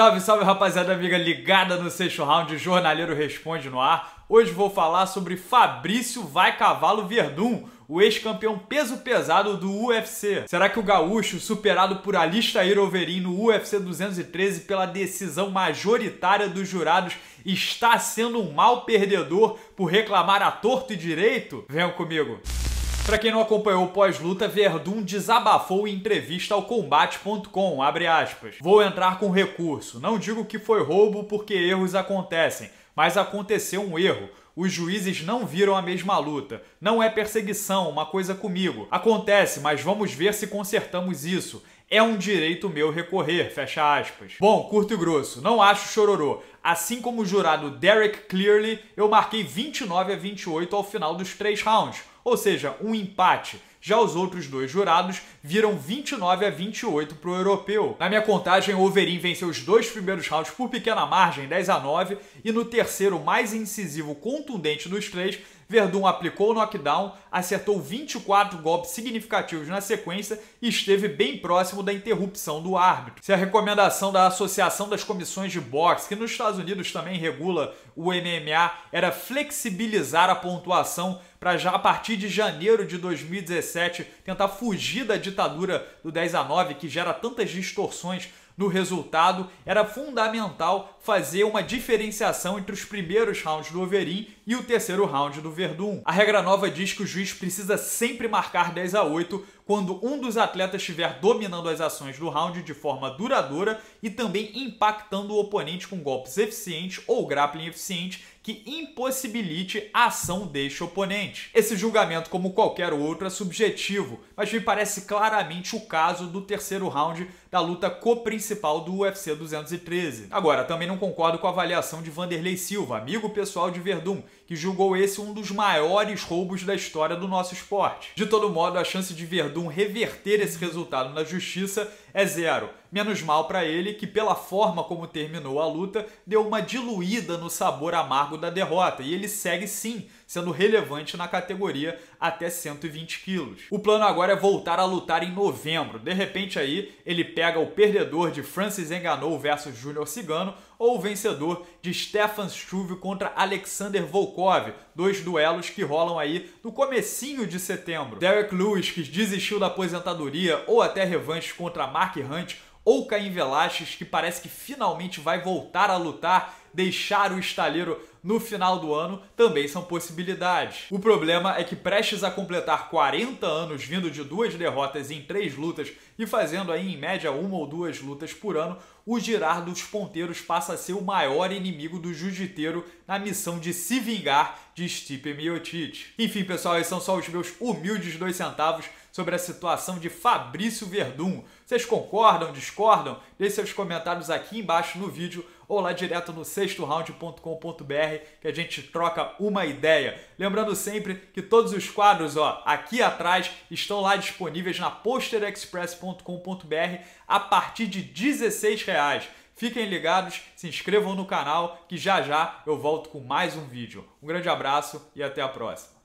Salve, salve rapaziada amiga ligada no sexto round, Jornaleiro Responde no ar. Hoje vou falar sobre Fabrício Vai Cavalo Verdun, o ex-campeão peso pesado do UFC. Será que o gaúcho, superado por Alistair Overeem no UFC 213 pela decisão majoritária dos jurados, está sendo um mau perdedor por reclamar a torto e direito? Venham comigo! Para quem não acompanhou o pós-luta, Verdun desabafou em entrevista ao combate.com, abre aspas. Vou entrar com recurso. Não digo que foi roubo porque erros acontecem, mas aconteceu um erro. Os juízes não viram a mesma luta. Não é perseguição, uma coisa comigo. Acontece, mas vamos ver se consertamos isso. É um direito meu recorrer, fecha aspas. Bom, curto e grosso, não acho chororô. Assim como o jurado Derek Clearly, eu marquei 29 a 28 ao final dos três rounds, ou seja, um empate já os outros dois jurados viram 29 a 28 para o europeu. Na minha contagem, o Overeem venceu os dois primeiros rounds por pequena margem, 10 a 9, e no terceiro, mais incisivo, contundente dos três, Verdun aplicou o knockdown, acertou 24 golpes significativos na sequência e esteve bem próximo da interrupção do árbitro. Se a recomendação da Associação das Comissões de Boxe, que nos Estados Unidos também regula o MMA era flexibilizar a pontuação para já a partir de janeiro de 2017 tentar fugir da ditadura do 10 a 9 que gera tantas distorções no resultado, era fundamental fazer uma diferenciação entre os primeiros rounds do Overeem e o terceiro round do Verdun. A regra nova diz que o juiz precisa sempre marcar 10 a 8 quando um dos atletas estiver dominando as ações do round de forma duradoura e também impactando o oponente com golpes eficientes ou grappling eficiente que impossibilite a ação deste oponente. Esse julgamento, como qualquer outro, é subjetivo, mas me parece claramente o caso do terceiro round da luta co-principal do UFC 213. Agora, também não concordo com a avaliação de Vanderlei Silva, amigo pessoal de Verdun, que julgou esse um dos maiores roubos da história do nosso esporte. De todo modo, a chance de Verdun reverter esse resultado na justiça é zero. Menos mal para ele que, pela forma como terminou a luta, deu uma diluída no sabor amargo da derrota e ele segue sim sendo relevante na categoria até 120 quilos. O plano agora é voltar a lutar em novembro. De repente aí ele pega o perdedor de Francis Enganou versus Júnior Cigano ou o vencedor de Stefan Struve contra Alexander Volkov, dois duelos que rolam aí no comecinho de setembro. Derek Lewis, que desistiu da aposentadoria ou até revanche contra Mark Hunt, ou Caim Velasquez, que parece que finalmente vai voltar a lutar, deixar o estaleiro no final do ano, também são possibilidades. O problema é que prestes a completar 40 anos vindo de duas derrotas em três lutas e fazendo aí em média uma ou duas lutas por ano, o girar dos ponteiros passa a ser o maior inimigo do jiu-jiteiro na missão de se vingar de Stipe Miocic. Enfim, pessoal, esses são só os meus humildes dois centavos sobre a situação de Fabrício Verdun. Vocês concordam, discordam? Deixe seus comentários aqui embaixo no vídeo ou lá direto no sextoround.com.br que a gente troca uma ideia. Lembrando sempre que todos os quadros ó, aqui atrás estão lá disponíveis na posterexpress.com.br a partir de R$16. Fiquem ligados, se inscrevam no canal que já já eu volto com mais um vídeo. Um grande abraço e até a próxima.